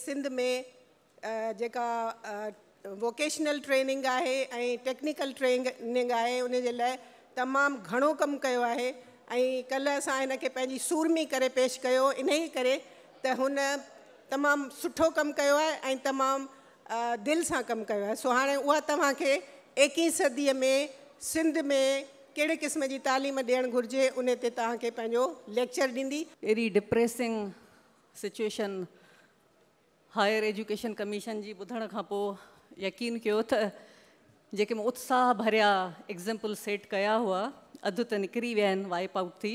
सिंध में जेका vocational training आहे ऐं टेक्निकल ट्रेनिंग आहे उन जे लाइ तमामु घणो कमु कयो आहे ऐं कल्ह असां हिन खे पंहिंजी सूरमी करे पेश कयो इन ई करे त हुन तमामु सुठो कमु कयो आहे ऐं तमामु दिलि सां कमु कयो आहे सो हाणे उहा तव्हांखे एकवीह सदीअ में सिंध में कहिड़े क़िस्म जी तालीम ॾियणु घुरिजे उन ते तव्हांखे पंहिंजो लेक्चर ॾींदी अहिड़ी depressing situation Higher Education Commission जी ॿुधण खां पोइ यकीन जेके मां उत्साह भरिया एग्ज़ाम्पल सेट कया हुआ अद त निकिरी विया वाइप आउट थी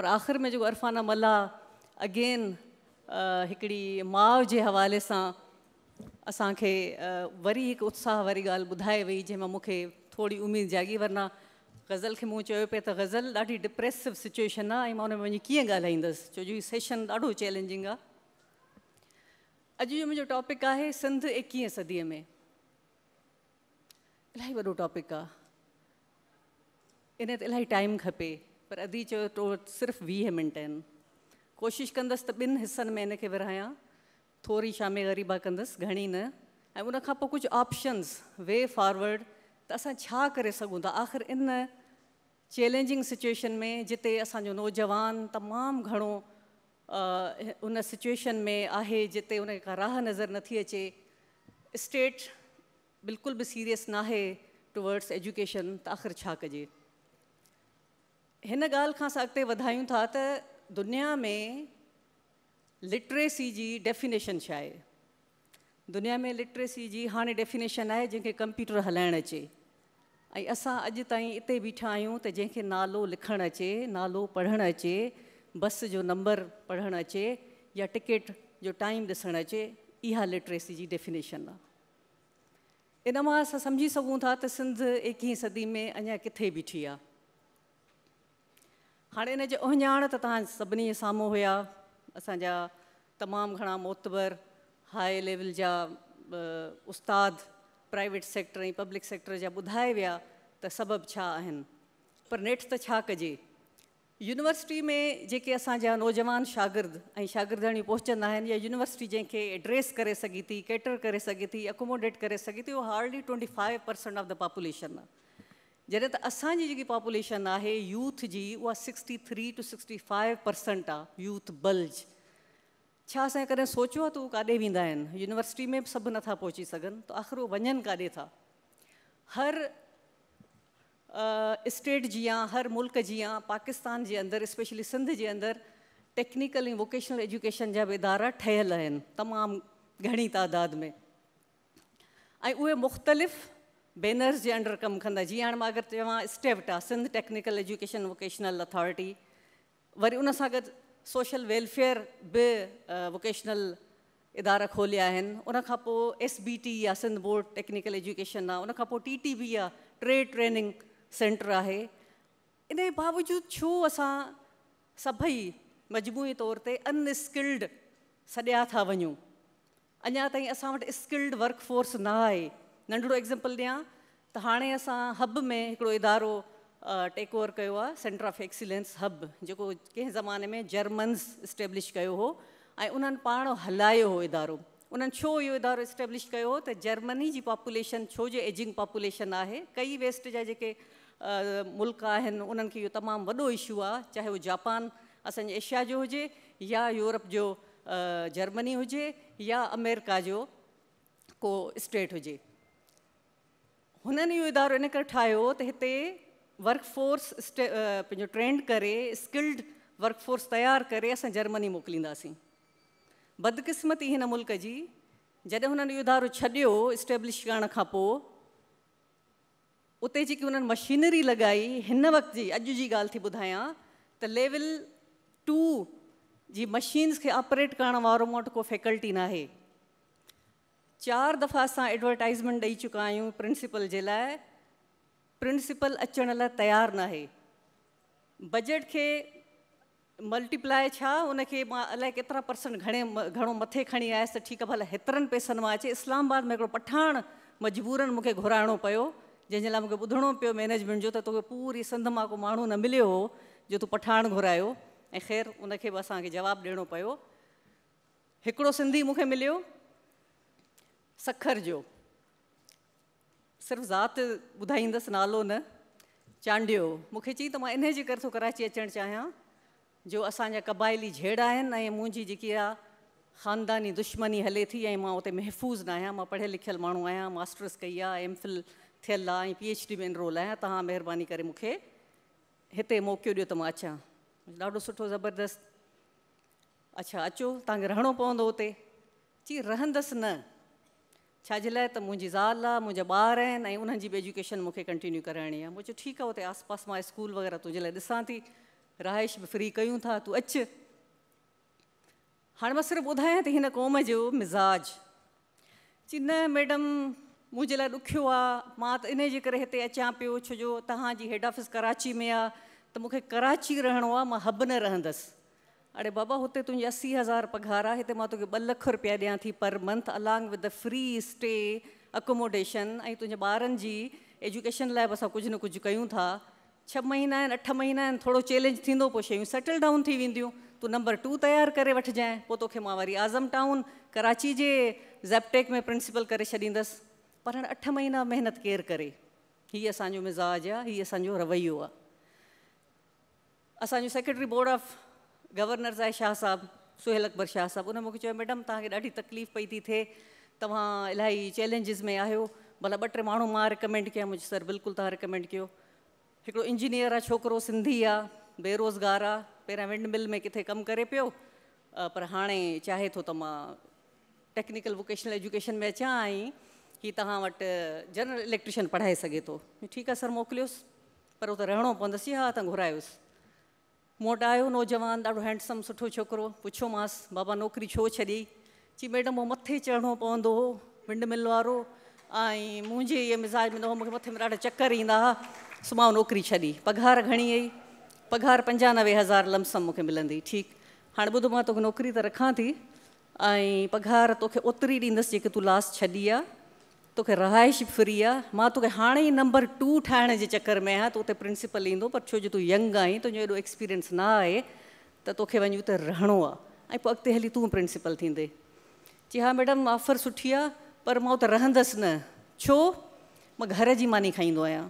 पर आख़िर में जो अरफाना मला अगेन हिकिड़ी माउ जे हवाले सां असांखे वरी एक उत्साह वाली गाल ॿुधाए वही जंहिंमां मूंखे थोरी उमेद जाॻी वरना गज़ल के मूं पे पियो गज़ल ॾाढी डिप्रेसिव सिचुएशन आहे ऐं मां हुन में वञी जो सेशन ॾाढो चैलेंजिंग आहे अॼु जो मुंहिंजो टॉपिक आहे सिंध एकवीह सदीअ में इलाही वॾो टॉपिक आहे इन ते इलाही टाइम खपे पर अधी चयो सिर्फ़ु वीह मिंट आहिनि कोशिशि कंदसि त ॿिनि हिसनि में इन खे विरायां थोरी छा ग़रीबा कंदसि घणी न ऐं उनखां पोइ कुझु ऑप्शन्स वे फॉरवर्ड त असां छा करे सघूं था आख़िर इन चैलेंजिंग सिचुएशन में जिते असांजो नौजवान तमामु घणो उन सिचुएशन में आहे जिते उन राह नज़र नथी अचे स्टेट बिल्कुल भी सीरियस ना टुवर्ड्स एजुकेशन त आख़िर छा कजे हिन ॻाल्हि खां असां अॻिते वधायूं था त दुनिया में लिट्रेसी जी डेफिनेशन छा आहे दुनिया में लिट्रेसी जी हाणे डेफिनेशन आहे जंहिंखे कंप्यूटर हलाइणु अचे ऐं असां अॼु ताईं इते बीठा आहियूं त जंहिंखे नालो लिखणु अचे नालो पढ़णु अचे बस जो नंबर पढ़ण अचे या टिकट जो टाइम ॾिसणु अचे इहा लिटरेसी जी डेफिनेशन आहे इन मां असां सम्झी सघूं था त सिंध एकवीह सदी में अञा किथे बीठी आहे हाणे इन जी उञाण त तव्हां सभिनी जे साम्हूं हुया असांजा तमामु घणा मोतबर हाई लेवल जा उस्ताद प्राइवेट सेक्टर ऐं पब्लिक सेक्टर जा ॿुधाए विया त सबबु छा आहिनि पर नेठि त छा कजे यूनिवर्सिटी में जेके असांजा नौजवान शागिर्द ऐं शागिर्दणी पहुचंदा आहिनि या यूनिवर्सिटी जंहिंखे एड्रेस करे सघे थी कैटर करे सघे थी एकोमोडेट करे सघे थी उहो hardly twenty five percent of the population आहे जॾहिं त असांजी जेकी पॉपुलेशन आहे यूथ जी उहा sixty three to sixty five percent आहे यूथ बल्ज छा असां कॾहिं सोचियो आहे त उहे काॾे वेंदा आहिनि यूनिवर्सिटी में बि सभु नथा पहुची सघनि त आख़िर उहे वञनि काॾे था हर स्टेट जीअं हर मुल्क जीअं पाकिस्तान जे अंदरु स्पेशली सिंध जे अंदरु टेक्निकल ऐं वोकेशनल एजुकेशन जा बि इदारा ठहियलु आहिनि तमामु घणी तइदाद में ऐं उहे मुख़्तलिफ़ बैनर्स जे अंडर कमु कंदा जीअं हाणे मां अगरि चवां स्टेप्ट आहे Sindh technical education vocational authority वरी उन सां गॾु सोशल वेलफेयर बि वोकेशनल इदारा खोलिया आहिनि उनखां पोइ एस बी टी आहे सिंध बोर्ड टेक्निकल एजुकेशन आहे उनखां पोइ टी टी बी आहे ट्रेड ट्रेनिंग सेंटर है इन बावजूद छो असां सभई मजमूई तौर ते अनस्किल्ड सॾिया था वञूं अञा ताईं स्किल्ड वर्क फोर्स न नंढड़ो एग्ज़ाम्पल दें त हाणे असां हब में हिकिड़ो इदारो टेक ओवर कयो सेंटर ऑफ एक्सीलेंस हब जो कें ज़माने में जर्मन्स इस्टेब्लिश कयो हो ऐं उन्हनि पाण हो इदारो उन्हनि छो यो इदारो इस्टेब्लिश कयो हो त जर्मनी की पॉपुलेशन छो जो एजिंग पॉपुलेशन है कई वेस्ट जहाँ मुल्क आहिनि उन्हनि खे इहो इशू आ चाहे वो जापान अस एशिया जो हुजे या यूरोप जो जर्मनी हुजे या अमेरिका जो को स्टेट हुजे हुननि इहो इदारो इन करे ठाहियो त हिते स्टे ट्रेंड करे स्किल्ड वर्क फोर्स तयारु करे जर्मनी मोकिलींदासीं बदकिस्मती हिन मुल्क जी जॾहिं हुननि इहो इदारो छॾियो स्टेब्लिश करण खां उते जेकी उन्हनि मशीनरी लगाई हिन वक़्त जी अॼु जी ॻाल्हि थी ॿुधायां लेवल टू जी मशीन्स के ऑपरेट करण वारो मूं को फैकल्टी नाहे चार दफ़ा अस एडवर्टाइज़मेंट दई चुका आहियूं प्रिंसिपल के लिए प्रिंसिपल अचण लाइ तयारु नाहे बजट के मल्टीप्लाए छा उनखे मां अलाए केतिरा परसेंट घणे घणो मथे खणी आयसि त ठीकु आहे भला हेतिरनि पैसनि अचे इस्लामाबाद में पठान मजबूरन मजबूरनि घुराणो पो जैसे लाइ मूंखे पे मैनेजमेंट जो त तोखे पूरी सिंध में को मू न मिलियो हो जो तू पठान घुरा ऐं ख़ैरु उनखे बि असांखे जवाबु ॾियणो सिंधी मूंखे मिलियो सखर जो सिर्फ ज़ात ॿुधाईंदसि नालो न चांडियो मूंखे चई त मां इन जे कराची अचणु चाहियां जो असाजा कबायली झेड़ मुझी जी मुंहिंजी ख़ानदानी दुश्मनी हले थी उत महफ़ूज़ ना आहियां मां पढ़ियल लिखियल माण्हू मास्टर्स कई आहे एम फिल थियल आहे ऐं पी एच डी में इनरोल आहियां तव्हां महिरबानी करे मूंखे हिते मौक़ो ॾियो त मां अचां ॾाढो सुठो ज़बरदस्तु अच्छा अचो तव्हांखे रहणो पवंदो हुते जी रहंदसि न छाजे लाइ त मुंहिंजी ज़ाल आहे मुंहिंजा ॿार आहिनि ऐं उन्हनि जी बि एजुकेशन मूंखे कंटिन्यू कराइणी आहे मूं चयो ठीकु आहे हुते आसपास मां स्कूल वग़ैरह तुंहिंजे लाइ ॾिसां थी रहाइश बि फ्री कयूं था तूं अचु हाणे मां सिर्फ़ु ॿुधायां थी हिन क़ौम जो मिज़ाज जी न मैडम मुझे लाइ ॾुखियो इन जे करे हिते छो जो हेड ऑफिस कराची में आ त मूंखे कराची रहणो हब न रहंदसि अड़े बाबा हुते तुंहिंजी असी हज़ार पघार है इतने मां तोखे लख रुपया ॾियां थी per month along with free stay accommodation तुझे बार एजुकेशन लाइ बि असां न कुछ क्यों था छह महीना अठ महीना थोड़ा चैलेंज थींदो पोइ डाउन थी वेंदियूं तूं नंबर टू तैयार कर वजें पोइ वरी आज़म टाउन कराची के जेपटेक में प्रिंसिपल करे छॾींदसि पर अठ महीना मेहनत केर करे हीअ असांजो मिज़ाज आहे हीअ असांजो रवैयो आहे सेक्रेटरी बोर्ड ऑफ गवर्नर्स आहे शाह साहब सुहेल अकबर शाह साहब उन मूंखे मैडम तक ॾाढी तकलीफ़ पी थी थे तव्हां इलाही चैलेंजिस में आहियो भला बटे टे मां रिकमेंड क्या मुंहिंजे सर बिल्कुल तरह रिकमेंड कयो इंजीनियर आहे छोकिरो सिंधी आहे बेरोज़गार आहे पहिरियां विंड में किथे कम करे पियो पर हाँ चाहे तो टेक्निकल वोकेशनल एजुकेशन में अचा आई की तव्हां वटि जनरल इलेक्ट्रिशन पढ़ाए सघे थो तो। ठीकु आहे सर मोकिलियोसि पर उहो त रहणो पवंदसि हा त घुरायोसि मूं वटि आयो नौजवान ॾाढो हैंडसम सुठो छोकिरो पुछियोमांसि बाबा नौकिरी छो छॾी चई मैडम उहो मथे चढ़णो पवंदो हुओ विंड मिल वारो ऐं मुंहिंजे इहे मिज़ाज में न मूंखे मथे में ॾाढा चकर ईंदा हुआ सो मां नौकिरी छॾी पघारु घणी हुई पघारु पंजानवे हज़ार लमसम मूंखे मिलंदी ठीकु हाणे ॿुधो मां तोखे नौकिरी त रखां थी ऐं पघार तोखे ओतिरी ॾींदसि जेके तूं लास्ट छॾी आहे तो रहाइश फ्री आहे मां तोखे हाणे नंबर टू ठाहिण के चक्कर में आहियां त प्रिंसिपल इंदो पर छो जो तूं यंग तुझे तुंहिंजो एॾो एक्सपीरियंस ना आहे त तोखे वञी उते रहणो आहे ऐं पोइ अॻिते हली तूं प्रिंसिपल थींदे चई हा मैडम ऑफर सुठी आहे पर मां उते रहंदसि न छो मां घर जी मानी खाईंदो आहियां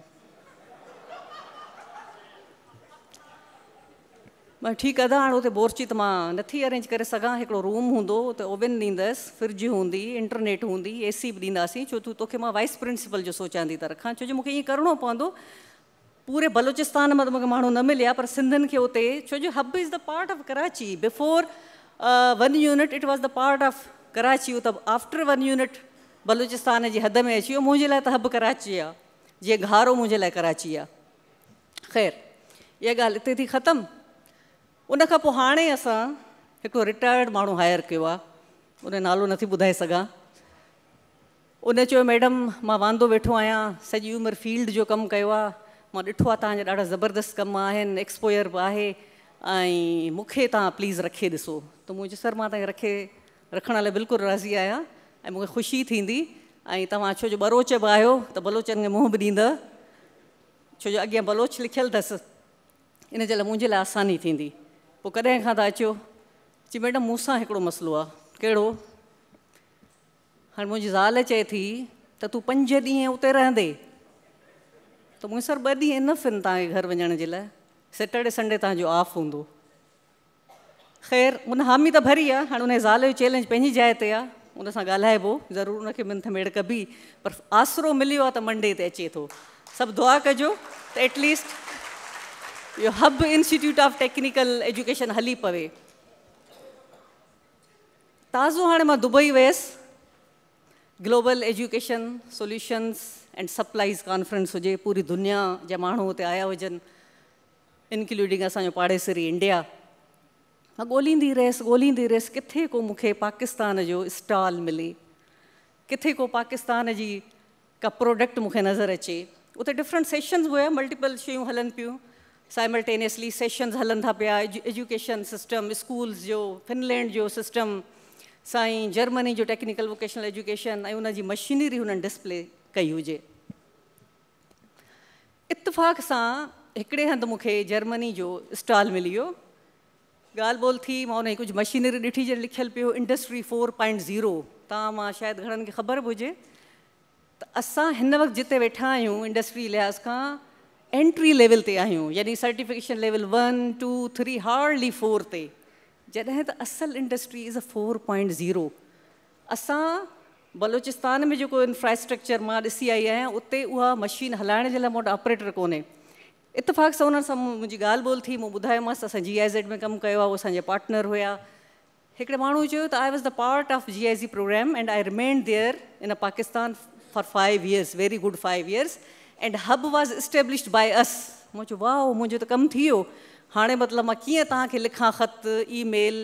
मैं ठीक आहे त हाणे हुते बोर्ची त मां नथी अरेंज कर सो रूम हों त ओवन ॾींदसि फ्रिज होंगी इंटरनेट हूंदी ए सी भी ॾींदासीं छो तूं तो वाइस प्रिंसिपल जो सोचां थी त रखां छो जो मूंखे ईअं करिणो पवंदो पूरे बलोचिस्तान में त मूंखे माण्हू न मिलिया पर सिंधियुनि के उते छो जो Hub is the part of Karachi before one unit it was the part of Karachi त आफ्टर वन यूनिट बलोचिस्तान जी हद में अची वियो मुंहिंजे लाइ हब कराची आ जीअं घारो मुंहिंजे लाइ कराची आ ख़ैर इहा गाल हिते थी ख़तमु उन हाँ पोइ रिटायर्ड माण्हू हायर किया आहे उन नालो नथी ॿुधाए सघां उन मैडम मां वांदो वेठो आहियां सॼी उमिरि फील्ड जो कमु कयो मां ॾिठो आहे ज़बरदस्त कम आहिनि एक्सपोयर भी आहे ऐं मूंखे प्लीज़ रखे दिसो तो मुझे सर मां तव्हांखे रखे रखने लाइ बिल्कुलु राज़ी आया मुझे ख़ुशी थी ऐं जो बलोच भी आहियो त बलोचनि खे मुंहुं बि ॾींदव छो जो अॻियां बलोच लिखल अस इन मुझे लाइ आसानी थी पोइ कॾहिं खां था अचो चई मैडम मूंसां हिकिड़ो मसइलो आहे कहिड़ो हाणे मुंहिंजी ज़ाल चए थी त तूं पंज ॾींहं उते रहंदे त मुंहिंजे सर ॿ ॾींहं इनफ आहिनि तव्हांखे घर वञण जे लाइ सैटरडे संडे तव्हांजो ऑफ हूंदो ख़ैरु हुन हामी त भरी आहे हाणे हुन ज़ाल जो चैलेंज पंहिंजी जाइ ते आहे सां ॻाल्हाइबो ज़रूरु हुनखे मिंथ मेड़ कबी पर आसिरो मिलियो आहे त मंडे ते अचे थो सभु दुआ कजो त एटलीस्ट यो Hub institute of technical education हली पवे ताज़ो हाँ मां दुबई वियसि global education solutions and supplies conference हुजे पूरी दुनिया जा माण्हू हुते आया हुजनि इन्क्लूडिंग असांजो पाड़ेसरी इंडिया मां ॻोल्हींदी रहियसि ॻोल्हींदी रहियसि किथे को मूंखे पाकिस्तान जो स्टॉल मिले किथे को पाकिस्तान जी का प्रोडक्ट मूंखे नज़र अचे उत डिफरेंट सेशन्स हुया मल्टीपल शयूं हलनि पियूं साइमल्टेनियसली सेशन्स हलनि था पिया एजुकेशन सिस्टम स्कूल्स जो फिनलैंड जो सिस्टम साईं जर्मनी जो टेक्निकल वोकेशनल एजुकेशन ऐं मशीनरी हुननि डिस्प्ले कई हुए इतफ़ाक़ से हिकिड़े हंधि मूंखे जर्मनी जो स्टॉल मिली वियो ॻाल्हि थी मां हुनजी कुझु मशीनरी ॾिठी जॾहिं लिखियलु पियो इंडस्ट्री फोर पॉइंट ज़ीरो तव्हां मां शायदि ख़बर बि हुजे त असां जिते वेठा आहियूं इंडस्ट्री लिहाज़ का एंट्री लेवल ते आहियूं यानी certification level one two three hardly four से जैसे त असल industry is a four point zero अस बलोचिस्तान में जो इंफ्रास्ट्रक्चर मां ॾिसी आई आहियां उते मशीन हलाइण जे लाइ ऑपरेटर को इतफ़ाक़ से उन्होंने सां मुंहिंजी ॻाल्हि थी मूं ॿुधायोमांसि जी आई ज़ेड में कम किया वो उहे पार्टनर हुया एक माण्हू चयो त I was the part of G I Z programme and I remained there in a Pakistan for five years very good five years and Hub was established by us मुझे वाह मुझे तो कम थी वियो हाणे मतिलबु मां कीअं तव्हांखे ख़त ईमेल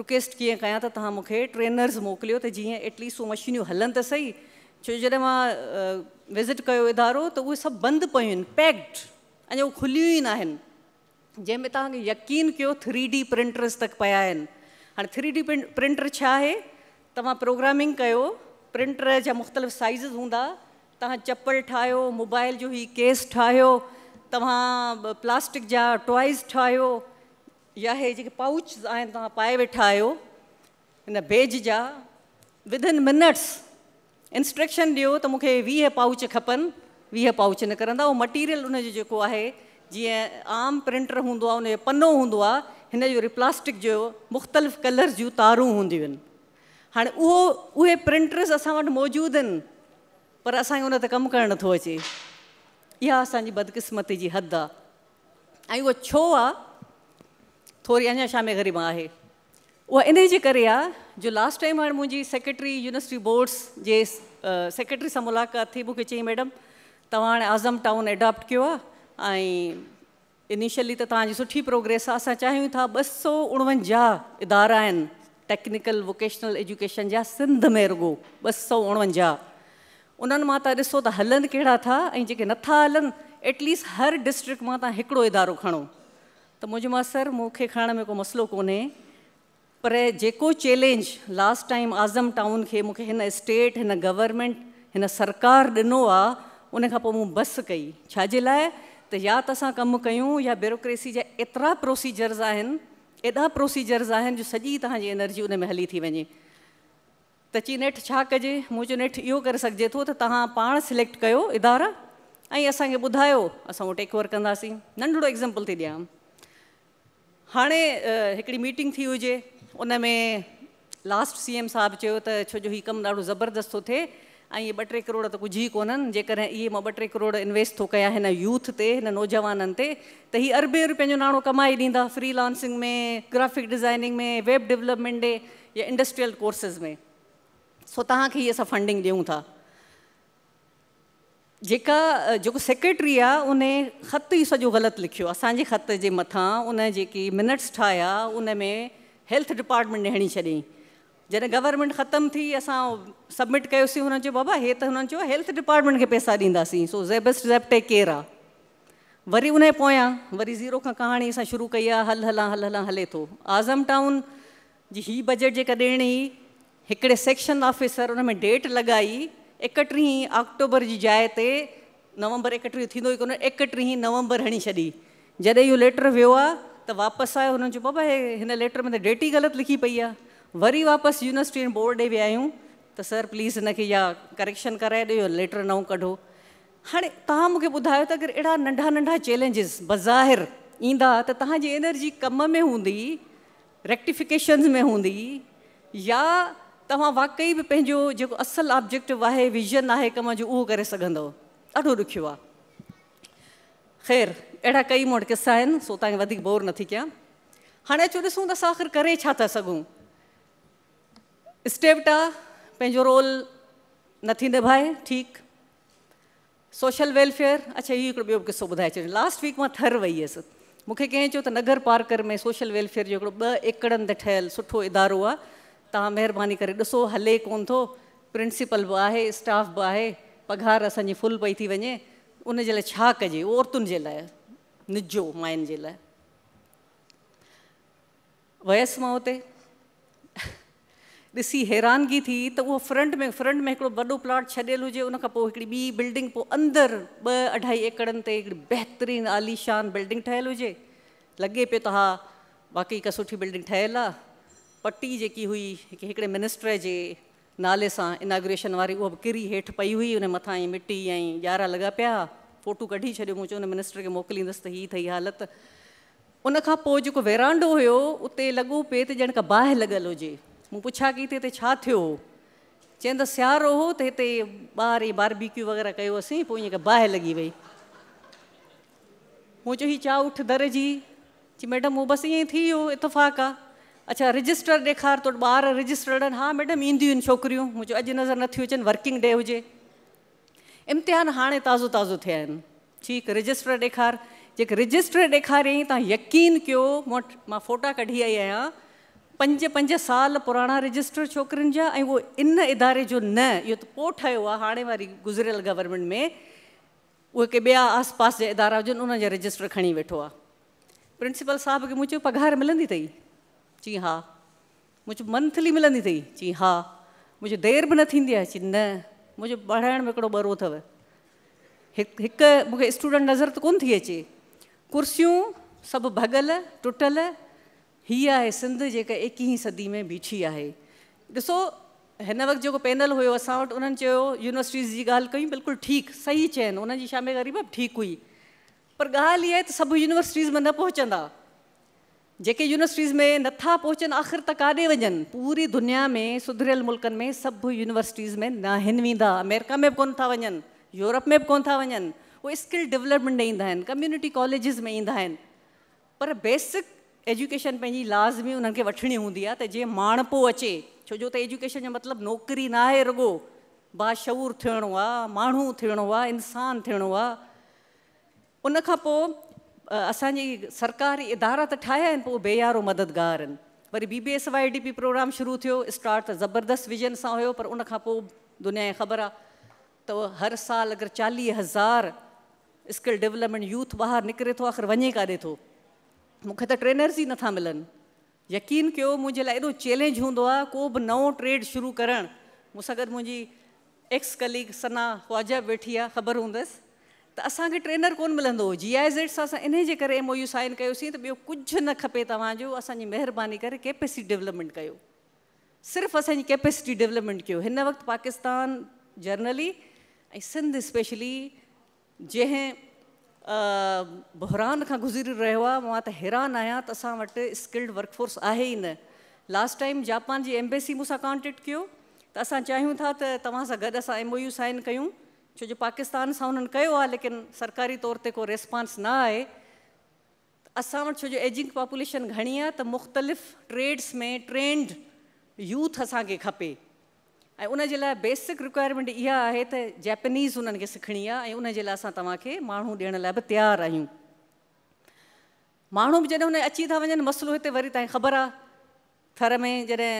रिक्वेस्ट कीअं कयां त तव्हां ट्रेनर्स मोकिलियो तो जी एटलीस्ट वो मशीनियूं हलन तो सही छो जॾहिं मां विज़िट कर इदारो तो उहे सभु बंदि पियूं पैक्ड अञा वो खुलियूं ही ना जैमें जंहिंमें तव्हांखे यकीन कयो थ्री डी प्रिंटर्स तक पिया हाँ थ्री डी प्रिंटर छा आहे तव्हां प्रोग्रामिंग कयो प्रिंटर जा मुख़्तलिफ़ साइज हूंदा तव्हां चप्पल ठाहियो मोबाइल जो ई केस ठाहियो तव्हां प्लास्टिक जा टॉइस ठाहियो या इहे जेके पाउच आहिनि तव्हां पाए वेठा आहियो हिन बेज जा विद इन मिनट्स इंस्ट्रक्शन ॾियो त मूंखे वीह पाउच खपनि वीह पाउच न करंदा उहो मटीरियल उनजो जेको आहे जीअं आम प्रिंटर हूंदो आहे उनजो पनो हूंदो आहे हिन जो प्लास्टिक जो मुख़्तलिफ़ कलर जूं तारूं हूंदियूं आहिनि हाणे उहो उहे प्रिंटर्स असां वटि मौजूदु आहिनि पर असांखे हुन ते कमु अचे इहा असांजी बदकिस्मती हद आई ऐं उहा छो आहे थोरी अञा छा ग़रीब आहे उहा इन जे जो लास्ट टाइम हाणे मुझी सेक्रेटरी यूनिवर्सिटी बोर्ड्स जे सेक्रेटरी सां मुलाक़ात थी मूंखे चई मैडम तुम हाँ आज़म टाउन एडॉप्ट कयो इनिशियली तो तव्हांजी सुठी प्रोग्रेस आहे असां चाहियूं था ॿ सौ उणवंजाहु इदारा टेक्निकल वोकेशनल एजुकेशन जा सिंध में रुगो ब सौ उणवंजाहु उन्हनि मां तव्हां ॾिसो त हलनि कहिड़ा था ऐं जेके नथा हलनि एटलीस्ट हर डिस्ट्रिक्ट मां तव्हां हिकिड़ो इदारो खणो त मुंहिंजो मास्तर मूंखे खणण में को मसइलो कोन्हे पर जेको challenge last time Azam town खे मूंखे हिन स्टेट हिन गवर्नमेंट हिन सरकार ॾिनो आहे उन खां पोइ मूं बस कई छाजे लाइ त या त असां कमु कयूं या ब्यूरोक्रेसी जा एतिरा प्रोसीजर्स आहिनि एॾा प्रोसीजर्स आहिनि जो सॼी तव्हांजी एनर्जी उन में हली थी वञे त ची नेठ छा कजे मूं चयो नेठि इहो करे सघिजे थो पाण सिलेक्ट कयो इदारा ऐं असांखे ॿुधायो असां उहो टेक ओवर कंदासीं नंढड़ो एग्ज़ाम्पल थी ॾियां हाणे हिकिड़ी मीटिंग थी हुजे उन में लास्ट सी एम साहिबु चयो त छो जो हीउ कमु ॾाढो ज़बरदस्त तो थे ऐं इहे ॿ टे किरोड़ त कुझु ई कोन्हनि जेकॾहिं इहे मां ॿ टे किरोड़ इन्वेस्ट थो कयां हिन यूथ ते हिन नौजवाननि ते त हीअ अरबे रुपए जो नाणो कमाए ॾींदा फ्री में ग्राफिक डिज़ाइनिंग में वेब डेवलपमेंट ॾे या इंडस्ट्रियल कोर्सिस में सो तव्हांखे इहे फंडिंग दूँ था जेका जेको सेक्रेटरी आहे उन ख़त ही सॼो गलत लिखो असांजे ख़त के मथां उन जेकी मिनट्स ठाहिया उन हेल्थ डिपार्टमेंट हणी छॾियईं जैसे गवर्नमेंट खत्म थी असां सबमिट कयोसीं हुननि चयो बाबा हे त हेल्थ डिपार्टमेंट खे पैसा ॾींदासीं सो जेबेस्ट ज़ेब टे केर आहे वरी उन जे वरी ज़ीरो का कहानी असां शुरू कई आहे हल हल हल हल हले थो आज़म टाउन जी ही बजट जेका ॾियणी हुई हिकिड़े सेक्शन ऑफिसर हुन में डेट लॻाई एकटीह अक्टूबर जी जाइ ते नवंबर एकटीह थींदो ई कोन एकटीह नवंबर हणी छॾी जॾहिं इहो लेटर वियो आहे त वापसि आयो हुननि चयो बाबा हे हिन लेटर में त डेट ई ग़लति लिखी पई आहे वरी वापसि यूनिवर्सिटी बोर्ड ॾे विया आहियूं त सर प्लीज़ हिनखे इहा करेक्शन कराए ॾियो लेटर नओं कढो हाणे तव्हां मूंखे ॿुधायो त अगरि अहिड़ा नंढा नंढा चैलेंजिस बज़ाहिर ईंदा त तव्हांजी एनर्जी कम में हूंदी रेक्टिफिकेशन में हूंदी या तुम वाकई भी पंहिंजो जेको असुलु ऑब्जेक्टिव आहे विज़न आहे कम जो वो करे सघंदव ॾाढो खैर अड़ा कई मोड़ किस्सा सो तव्हांखे बोर नथी कयां हाणे अचो ॾिसूं तो आख़िर करे स्टेवटा पंहिंजो रोल नथी निभाए ठीकु सोशल वेलफेयर अच्छा ये बो ॿियो बुधा किसो लास्ट वीक मां थर वही हुयसि मूंखे कंहिं चयो नगर पार्कर में सोशल वेलफेयर जो हिकिड़ो ॿ एकड़नि ते इदारो आहे तव्हां महिरबानी करे ॾिसो हले कोन थो प्रिंसिपल बि आहे स्टाफ बि आहे पघार असांजी फुल पई थी वञे उनजे लाइ छा कजे औरतुनि जे लाइ निजो माइनि जे लाइ वियसि मां हुते ॾिसी हैरानगी थी त उहो फ्रंट में फ्रंट में हिकिड़ो वॾो प्लॉट छॾियलु हुजे उनखां पोइ हिकिड़ी ॿी बिल्डिंग पोइ अंदरि ॿ अढाई एकड़नि ते हिकिड़ी बहितरीनु आलीशान बिल्डिंग ठहियलु हुजे लॻे पियो त हा बाक़ी हिकु सुठी बिल्डिंग ठहियलु आहे पट्टी जी हुई हिकु मिनिस्टर के नाले से इनाग्रेशन वारी वह बि किरी हेठ पई हुई उन मथां मिट्टी मिटी ऐं ॻारा लॻा पिया फ़ोटू कढी छॾियो मूं चयो मिनिस्टर के मोकिलींदसि त हीअ अथई हालति उनखां पोइ जेको वेरांडो हुयो उते लॻो पिए त ॼण का बाहि लॻल हुजे पुछा कि हिते छा थियो हो चयनि सियारो हो त हिते ॿार ई वग़ैरह कयो असीं पोइ ईअं बाहि लॻी वई मूं चयो चा उठ दर जी चई मैडम वो बस ईअं थी इतफ़ाक़ आहे अच्छा रजिस्टर ॾेखार तो ॿार रजिस्टर्ड हा मैडम ईंदियूं आहिनि छोकिरियूं मुंहिंजो अॼु नज़र नथियूं अचनि वर्किंग डे हुजे इम्तिहान हाणे ताज़ो ताज़ो थिया आहिनि ठीकु रजिस्टर ॾेखार जेके रजिस्टर ॾेखारियईं तव्हां यकीन कयो मूं वटि मां फोटा कढी आई आहियां पंज पंज साल पुराणा रजिस्टर छोकिरियुनि जा ऐं उहो इन इदारे जो न इहो त पोइ ठहियो आहे हाणे वारी गुज़िरियल गवर्नमेंट में उहे के ॿिया आसपास जा इदारा हुजनि उन्हनि जा रजिस्टर खणी वेठो आहे प्रिंसिपल साहिब खे मुंहिंजो पघारु मिलंदी अथई चीं हा मुझ मंथली मिलंदी अथई चीं हा मुंहिंजो देरि बि न थींदी आहे ची न मुंहिंजो पढ़ाइण में हिकिड़ो ॿरो अथव हिकु हिकु मूंखे स्टूडेंट नज़र त कोन थी अचे कुर्सियूं सभु भॻल टुटल हीअ आहे सिंध जेका एकीहीं सदी में बीठी आहे ॾिसो हिन वक़्तु जेको पैनल हुयो असां वटि उन्हनि चयो यूनिवर्सिटीज़ जी ॻाल्हि कयूं बिल्कुलु ठीकु सही चयनि उन्हनि जी छा ग़रीब ठीकु हुई पर ॻाल्हि इहा आहे त सभु यूनिवर्सिटीज़ में न पहुचंदा जेके यूनिवर्सिटीज़ में नथा पहुचनि आख़िर त काॾे वञनि पूरी दुनिया में सुधरियल मुल्कनि में सभु यूनिवर्सिटीज़ में न आहिनि वेंदा अमेरिका में बि कोन था वञनि यूरोप में बि कोन था वञनि उहे स्किल डेवलपमेंट ॾे ईंदा आहिनि कम्युनिटी कॉलेजिस में ईंदा आहिनि पर बेसिक एजुकेशन पंहिंजी लाज़मी उन्हनि खे वठिणी हूंदी आहे त जीअं माणपो अचे छो जो त एजुकेशन जो मतिलबु नौकिरी न आहे रुगो बाशूर थियणो आहे माण्हू थियणो आहे इंसानु थियणो आहे उनखां पोइ असांजी सरकारी इदारा तो ठाहिया आहिनि बेयारो मददगार आहिनि वरी B B S Y D P programme शुरू थो स्टार्ट त ज़बरदस्त विजन से हो पर उन दुनिया खे ख़बर आ त हर साल अगर चाली हज़ार स्किल डेवलपमेंट यूथ ॿाहिरि निकरे थो आख़िर वे काॾे तो मूंखे तो ट्रेनर्स ही ना मिलन यकीन कयो मुंहिंजे लाइ चैलेंज हों आहे को बि नओं ट्रेड शुरू करणु मूंसां गॾु एक्स कलीग सना ख़्वाजा वेठी आहे ख़बर हूंदसि त असांखे ट्रेनर कोन मिलंदो हुओ जी आई ज़ेड सां इन जे करे एम ओ यू साइन कयोसीं त ॿियो कुझु न खपे तव्हांजो असांजी महिरबानी करे कैपेसिटी डेवलपमेंट कयो सिर्फ़ु असांजी कैपेसिटी डेवलपमेंट कयो हिन वक़्तु पाकिस्तान जर्नली ऐं सिंध स्पेशली जंहिं बहरान खां गुज़री रहियो आहे मां त हैरान आहियां त असां वटि स्किल्ड वर्कफोर्स आहे ई न लास्ट टाइम जापान जी एम्बेसी मूंसां कॉन्टेक्ट कयो त असां चाहियूं था त तव्हां सां गॾु असां एम ओ यू साइन कयूं छो जो पाकिस्तान से उन्होंने कयो लेकिन सरकारी तौर पर को रिस्पॉन्स न आहे असां छो जो एजिंग पॉपुलेशन घणी है त मुख़्तलिफ़ ट्रेड्स में ट्रेंड यूथ असांखे खपे उन बेसिक रिक्वायरमेंट यहाँ है त जैपनीज़ उन खे सिखणी आहे ऐं उनजे लाइ असां तव्हांखे माण्हू ॾियण लाइ बि तयारु आहियूं अची था वञनि मसइलो हिते वरी तव्हांखे ख़बर थर में जॾहिं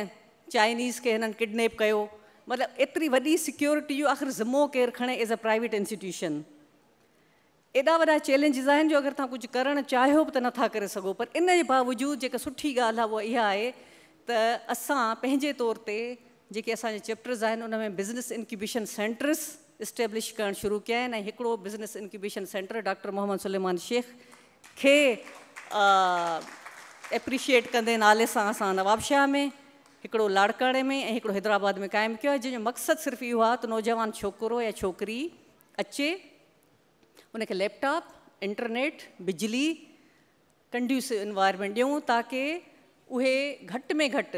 चाइनीज़ खे किडनेप कयो मतिलबु एतिरी वॾी सिक्योरिटियूं आख़िर ज़मो केर खणे एज़ अ प्राइवेट इंस्टिट्यूशन एड़ा वॾा चैलेंजिस जो अगर तुम कुझु करणु चाहियो बि तो त नथा करे पर इन बावजूद जेका सुी ॻाल्हि आहे उहा इहा तौर पर जी असांजे चैप्टर्स आहिनि में बिज़नेस इंक्यूबेशन सेंटर्स इस्टेब्लिश करणु शुरू कया आहिनि business incubation centre doctor Mohammad Suleman Sheikh के एप्रिशिएट कंदे नाले से असां नवाबशाह में हिकिड़ो लाड़काणे में ऐं हिकिड़ो हैदराबाद में क़ाइमु कयो आहे जंहिंजो मक़सदु सिर्फ़ु इहो नौजवान छोकरो या छोकिरी अचे उन लैपटॉप इंटरनेट बिजली कंड्यूस इन्वायरमेंट दूँ ताकि उहे घटि में घट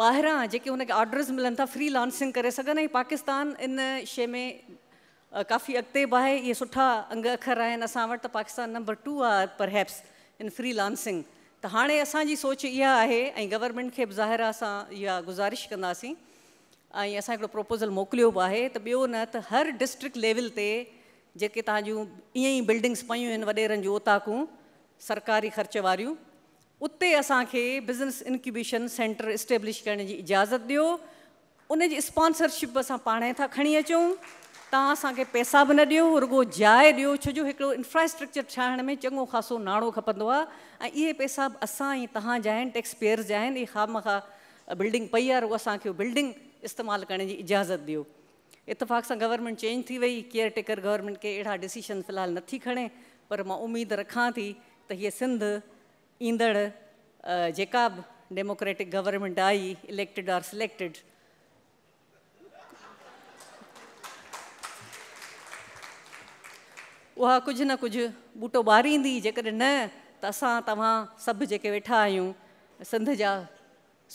ॿाहिरां जेके हुनखे ऑडर्स मिलनि था फ्री लांसिंग करे सघनि पाकिस्तान इन शे में काफ़ी अॻिते भी है ये सुठा अंग अखर आज असां पाकिस्तान नंबर टू आ परहैप्स इन फ्री लांसिंग तो हाँ असांजी सोच इहा आहे गवर्नमेंट खे ज़ाहिर आहे गुज़ारिश कंदासीं ऐं असां हिकिड़ो प्रोपोज़ल मोकिलियो बि आहे न त हर डिस्ट्रिक्ट लेवल से जेके तव्हां जूं बिल्डिंग्स पयूं आहिनि वॾेरनि जूं सरकारी ख़र्च वारियूं उते असांखे बिज़नेस इन्क्यूबेशन सेंटर इस्टेब्लिश कर इजाज़त ॾियो उन जी स्पॉन्सरशिप असां पाण था खी अचूं तव्हां असांखे पैसा बि न ॾियो रुगो जाइ ॾियो छो जो इंफ्रास्ट्रक्चर ठाहिण में चंगो ख़ासो नाणो खपंदो आहे ऐं इहे पैसा बि असां ई तव्हां जा ख़ाम खा बिल्डिंग पई आहे रुगो असांखे बिल्डिंग इस्तेमाल करण जी इजाज़त ॾियो इतफ़ाक़ से गवर्नमेंट चेंज थी वही केयर टेकर गवर्नमेंट के अड़ा डिसीशन फ़िलहालु नथी खणे पर उम्मीद रखा थी तो ये सिंध इंदड़ जेका डेमोक्रेटिक गवर्नमेंट आई इलेक्टेड आर सिलेक्टेड उहा कुछ न कुछ बूटो ॿारींदी जेकॾहिं न त असां तव्हां वेठा आहियूं सिंध जा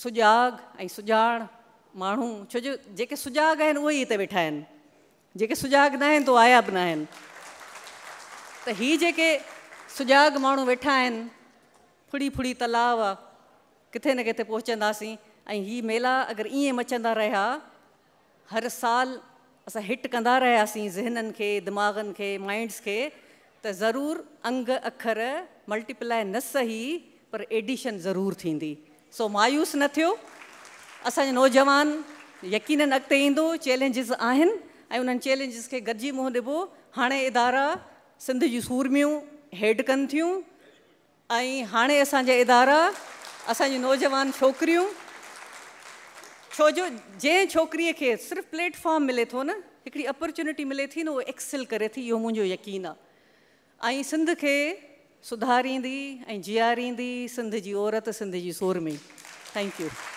सुजाग ऐं सुजाण मू छो जो जेके सुजाग आहिनि उहे ई वेठा जो जेके सुजाग न आहिनि तो आया भी न आहिनि त हीअ सुजाग मू वेठा फुड़ी फुड़ी तलाव आहे किथे न किथे पोचंदी ऐं मेला अगर ईअं मचंदा रहिया हर साल असां हिट कंदा रहियासीं ज़हननि खे दिमाग़नि खे माइंड्स खे त ज़रूरु अंग अखर मल्टीप्लाए न सही पर एडिशन ज़रूरु थींदी सो मायूस न थियो असांजो नौजवान यकीननि अॻिते ईंदो चैलेंजिस आहिनि ऐं उन्हनि चैलेंजिस खे गॾिजी मुंहुं ॾिबो हाणे इदारा सिंध जूं सूरमियूं हेड कनि थियूं ऐं हाणे असांजा इदारा असांजी नौजवान छोकिरियूं छोजो जंहिं छोक खे सिर्फ़ु प्लेटफॉर्म मिले तो न अपॉर्चुनिटी मिले थी न उहो एक्सेल करे थी यो मुंहिंजो यकीन आई सिंध के सुधारींदी ऐं सिंध की औरत सिंध सोर में थैंक यू